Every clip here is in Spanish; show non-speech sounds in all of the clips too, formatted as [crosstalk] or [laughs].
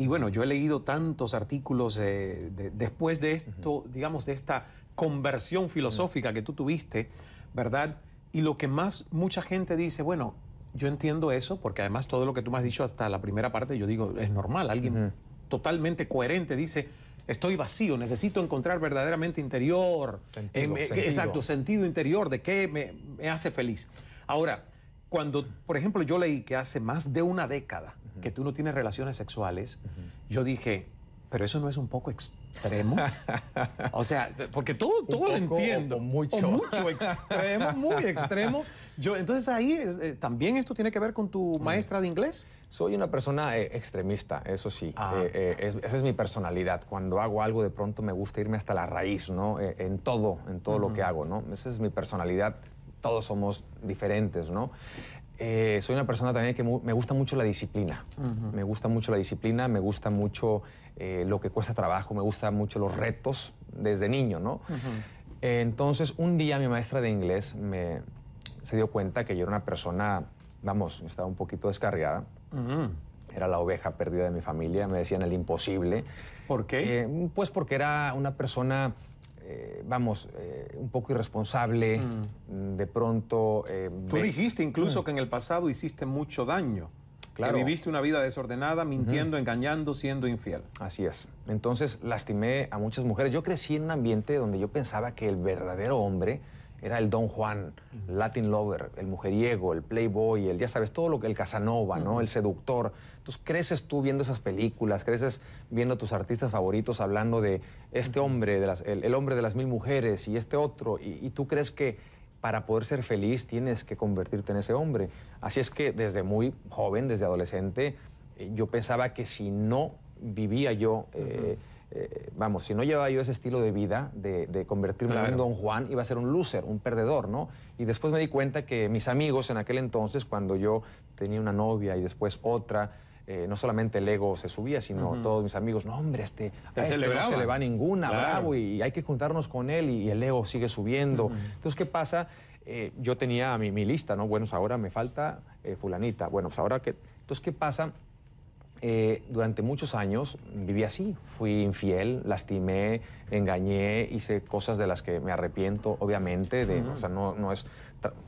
Y bueno, yo he leído tantos artículos eh, después de esto, digamos, de esta conversión mm. filosófica que tú tuviste, ¿verdad? Y lo que más mucha gente dice, bueno, yo entiendo eso, porque además todo lo que tú me has dicho hasta la primera parte, yo digo, es normal, alguien totalmente coherente dice, estoy vacío, necesito encontrar verdaderamente interior, sentido, eh, exacto, sentido interior de qué me hace feliz. Ahora, cuando, por ejemplo, yo leí que hace más de una década, que tú no tienes relaciones sexuales, yo dije, pero eso no es un poco extremo. [laughs] o sea, porque todo, todo lo entiendo. mucho. extremo, [laughs] muy extremo. Yo, entonces ahí eh, también esto tiene que ver con tu maestra de inglés. Soy una persona eh, extremista, eso sí. Ah. Eh, esa es mi personalidad. Cuando hago algo, de pronto me gusta irme hasta la raíz, ¿no? en todo, en todo lo que hago, ¿no? Esa es mi personalidad todos somos diferentes, ¿no? Eh, soy una persona también que me gusta mucho la disciplina. Me gusta mucho la disciplina, me gusta mucho lo que cuesta trabajo, me gusta mucho los retos desde niño, ¿no? entonces, un día mi maestra de inglés me, se dio cuenta que yo era una persona, vamos, estaba un poquito descargada. Era la oveja perdida de mi familia, me decían el imposible. ¿Por qué? Eh, pues porque era una persona eh, vamos, eh, un poco irresponsable, mm. de pronto... Eh, Tú dijiste incluso mm. que en el pasado hiciste mucho daño, claro. que viviste una vida desordenada, mintiendo, engañando, siendo infiel. Así es. Entonces lastimé a muchas mujeres. Yo crecí en un ambiente donde yo pensaba que el verdadero hombre era el Don Juan, Latin Lover, el mujeriego, el Playboy, el, ya sabes, todo lo que el Casanova, ¿no? El seductor. Entonces creces tú viendo esas películas, creces viendo a tus artistas favoritos hablando de este hombre, de las, el, hombre de las mil mujeres y este otro, y, tú crees que para poder ser feliz tienes que convertirte en ese hombre. Así es que desde muy joven, desde adolescente, eh, yo pensaba que si no vivía yo eh, eh, vamos, si no llevaba yo ese estilo de vida, de, convertirme en Don Juan, iba a ser un loser, un perdedor, ¿no? Y después me di cuenta que mis amigos en aquel entonces, cuando yo tenía una novia y después otra, eh, no solamente el ego se subía, sino todos mis amigos, no, hombre, este, este no se le va ninguna, bravo, y, hay que juntarnos con él, y, el ego sigue subiendo. Entonces, ¿qué pasa? Eh, yo tenía mi, mi, lista, ¿no? Bueno, pues ahora me falta fulanita. Bueno, pues ahora que... Entonces, ¿qué pasa? Eh, durante muchos años viví así. Fui infiel, lastimé, engañé, hice cosas de las que me arrepiento, obviamente. De, no, es.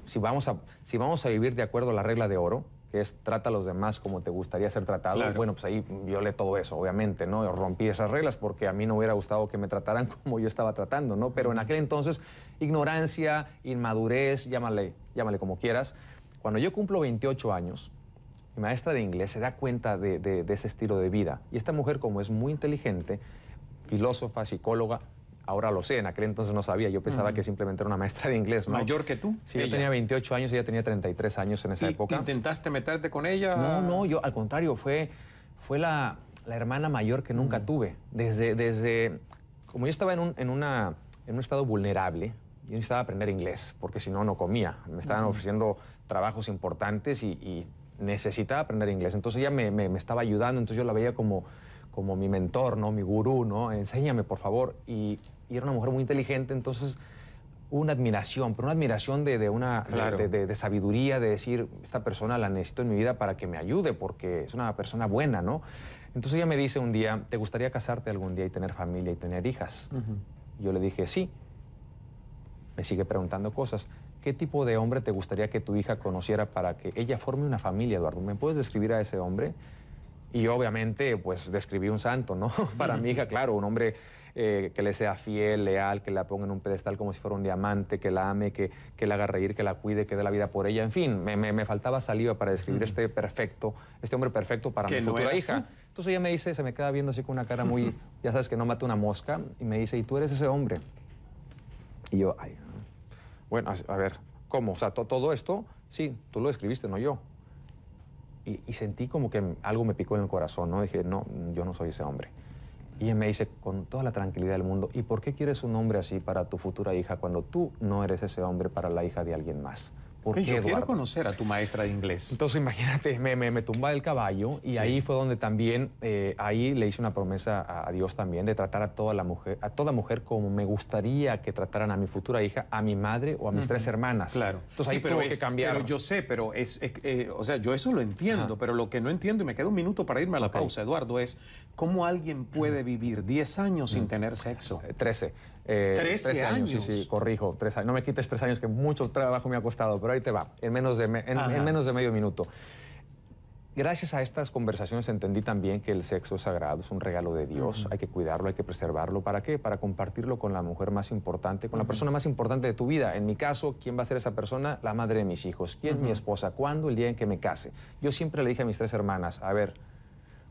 Si vamos, a, si vamos a vivir de acuerdo a la regla de oro, que es trata a los demás como te gustaría ser tratado, bueno, pues ahí violé todo eso, obviamente, ¿no? Rompí esas reglas porque a mí no hubiera gustado que me trataran [laughs] como yo estaba tratando, ¿no? Pero en aquel entonces, ignorancia, inmadurez, llámale, llámale como quieras. Cuando yo cumplo 28 años, mi maestra de inglés se da cuenta de, ese estilo de vida. Y esta mujer, como es muy inteligente, filósofa, psicóloga, ahora lo sé, en aquel entonces no sabía, yo pensaba que simplemente era una maestra de inglés. ¿no? ¿Mayor que tú? Sí, yo tenía 28 años, ella tenía 33 años en esa época. ¿Intentaste meterte con ella? No, no, yo al contrario, fue, fue la, hermana mayor que nunca mm. tuve. Desde, desde, como yo estaba en un, un estado vulnerable, yo necesitaba aprender inglés, porque si no, no comía. Me estaban ofreciendo trabajos importantes y, y necesitaba aprender inglés. Entonces ella me, estaba ayudando, entonces yo la veía como, como mi mentor, ¿no? mi gurú, ¿no? enséñame por favor. Y, era una mujer muy inteligente, entonces una admiración, pero una admiración de, una de, sabiduría, de decir, esta persona la necesito en mi vida para que me ayude, porque es una persona buena, ¿no? Entonces ella me dice un día, ¿te gustaría casarte algún día y tener familia y tener hijas? Yo le dije, sí. Me sigue preguntando cosas. ¿Qué tipo de hombre te gustaría que tu hija conociera para que ella forme una familia, Eduardo? ¿Me puedes describir a ese hombre? Y obviamente, pues describí un santo, ¿no? [laughs] Para mi hija, claro, un hombre eh, que le sea fiel, leal, que la ponga en un pedestal como si fuera un diamante, que la ame, que, que la haga reír, que la cuide, que dé la vida por ella. En fin, me, me, faltaba saliva para describir este perfecto, este hombre perfecto para mi futura hija. Entonces ella me dice, se me queda viendo así con una cara muy, [laughs] ya sabes que no mata una mosca, y me dice, ¿y tú eres ese hombre? Y yo, ay, bueno, a, ver, ¿cómo? O sea, todo esto, sí, tú lo escribiste, no yo. Y, sentí como que algo me picó en el corazón, ¿no? Dije, no, yo no soy ese hombre. Y él me dice con toda la tranquilidad del mundo, ¿y por qué quieres un hombre así para tu futura hija cuando tú no eres ese hombre para la hija de alguien más? porque yo quiero conocer a tu maestra de inglés. Entonces, imagínate, me, tumba el caballo y ahí fue donde también, eh, ahí le hice una promesa a, Dios también de tratar a toda, la mujer, a toda mujer como me gustaría que trataran a mi futura hija, a mi madre o a mis tres hermanas. Claro. Entonces, ahí pero que cambiar. Pero yo sé, pero es, eh, o sea, yo eso lo entiendo, pero lo que no entiendo, y me queda un minuto para irme a la pausa, Eduardo, es cómo alguien puede vivir 10 años sin tener sexo. 13. Eh, 13, años. Sí, sí, corrijo, 3 años. No me quites 3 años, que mucho trabajo me ha costado, pero ahí te va, en menos de, en, menos de medio minuto. Gracias a estas conversaciones entendí también que el sexo es sagrado, es un regalo de Dios, hay que cuidarlo, hay que preservarlo. ¿Para qué? Para compartirlo con la mujer más importante, con la persona más importante de tu vida. En mi caso, ¿quién va a ser esa persona? La madre de mis hijos. ¿Quién? Mi esposa. ¿Cuándo? El día en que me case. Yo siempre le dije a mis tres hermanas, a ver,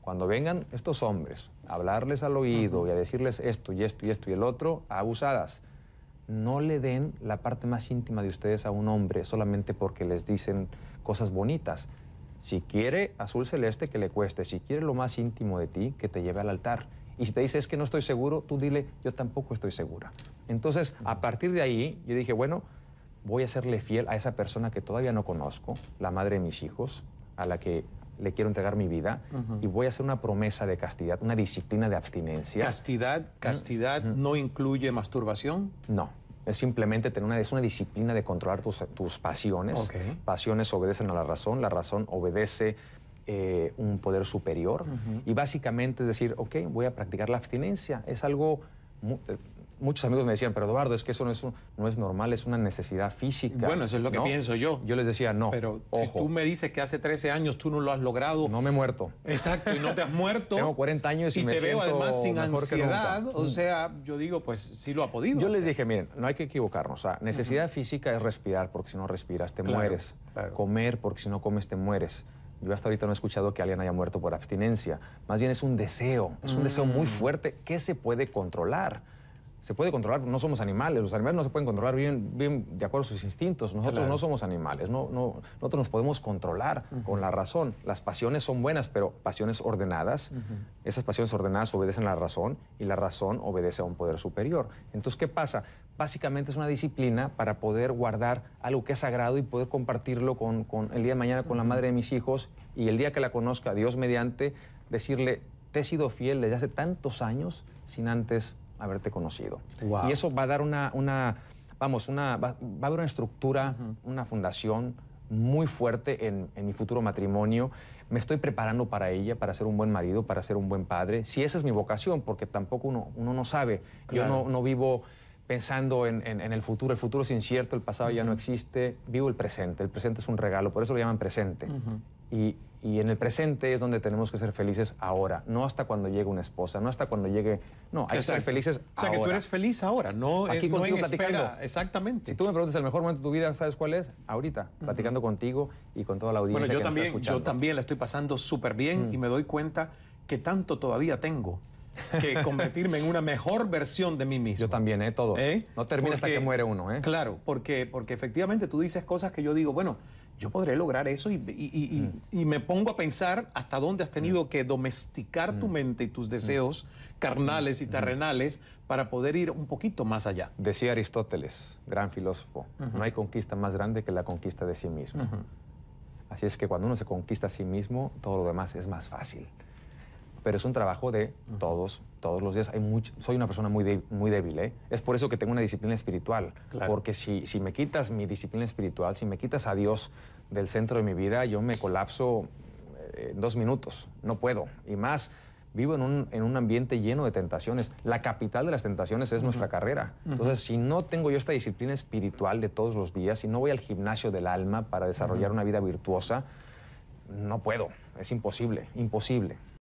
cuando vengan estos hombres a hablarles al oído y a decirles esto y esto y esto y el otro, abusadas no le den la parte más íntima de ustedes a un hombre solamente porque les dicen cosas bonitas. Si quiere azul celeste, que le cueste. Si quiere lo más íntimo de ti, que te lleve al altar. Y si te dice es que no estoy seguro, tú dile, yo tampoco estoy segura. Entonces, a partir de ahí, yo dije, bueno, voy a serle fiel a esa persona que todavía no conozco, la madre de mis hijos, a la que le quiero entregar mi vida y voy a hacer una promesa de castidad, una disciplina de abstinencia. ¿Castidad, castidad no incluye masturbación? No. Es simplemente tener una, es una disciplina de controlar tus, tus pasiones. Pasiones obedecen a la razón, la razón obedece eh, un poder superior. Y básicamente es decir, ok, voy a practicar la abstinencia. Es algo, eh, muchos amigos me decían, pero Eduardo, es que eso no es, no es normal, es una necesidad física. Bueno, eso es lo que pienso yo. Yo les decía, no. Pero si tú me dices que hace 13 años tú no lo has logrado. No me he muerto. Exacto, y no te has muerto. Tengo 40 años y, y te veo además sin ansiedad. O mm. sea, yo digo, pues sí lo ha podido. Yo les dije, miren, no hay que equivocarnos. O necesidad física es respirar, porque si no respiras te mueres. Comer, porque si no comes te mueres. Yo hasta ahorita no he escuchado que alguien haya muerto por abstinencia. Más bien es un deseo, es un deseo muy mm. fuerte que se puede controlar se puede controlar, no somos animales, los animales no se pueden controlar bien, bien de acuerdo a sus instintos, nosotros no somos animales, no, no, nosotros nos podemos controlar con la razón. Las pasiones son buenas, pero pasiones ordenadas, esas pasiones ordenadas obedecen a la razón y la razón obedece a un poder superior. Entonces, ¿qué pasa? Básicamente es una disciplina para poder guardar algo que es sagrado y poder compartirlo con, el día de mañana con la madre de mis hijos y el día que la conozca, Dios mediante, decirle, te he sido fiel desde hace tantos años sin antes haberte conocido. Y eso va a dar una, una vamos, una, va, a haber una estructura, una fundación muy fuerte en, mi futuro matrimonio. Me estoy preparando para ella, para ser un buen marido, para ser un buen padre. Si esa es mi vocación, porque tampoco uno, no sabe. Yo no, no vivo pensando en, el futuro. El futuro es incierto, el pasado ya no existe. Vivo el presente. El presente es un regalo, por eso lo llaman presente. y, en el presente es donde tenemos que ser felices ahora, no hasta cuando llegue una esposa, no hasta cuando llegue. No, hay que ser felices ahora. O sea, que tú eres feliz ahora, no eh, aquí no en platicando. Exactamente. Si tú me preguntas el mejor momento de tu vida, ¿sabes cuál es? Ahorita, platicando contigo y con toda la audiencia. Bueno, yo que también, está yo también la estoy pasando súper bien mm. y me doy cuenta que tanto todavía tengo que convertirme en una mejor versión de mí mismo. Yo también, ¿eh? Todos. ¿Eh? No termina hasta que muere uno, ¿eh? Claro, porque, porque efectivamente tú dices cosas que yo digo, bueno, yo podré lograr eso y, mm. me pongo a pensar hasta dónde has tenido mm. que domesticar tu mm. mente y tus deseos carnales y terrenales para poder ir un poquito más allá. Decía Aristóteles, gran filósofo, no hay conquista más grande que la conquista de sí mismo. Así es que cuando uno se conquista a sí mismo, todo lo demás es más fácil pero es un trabajo de todos, todos los días. soy una persona muy, muy débil, ¿eh? Es por eso que tengo una disciplina espiritual, porque si, me quitas mi disciplina espiritual, si me quitas a Dios del centro de mi vida, yo me colapso eh, en dos minutos, no puedo. Y más, vivo en un, ambiente lleno de tentaciones. La capital de las tentaciones es nuestra carrera. Entonces, si no tengo yo esta disciplina espiritual de todos los días, si no voy al gimnasio del alma para desarrollar una vida virtuosa, no puedo, es imposible, imposible.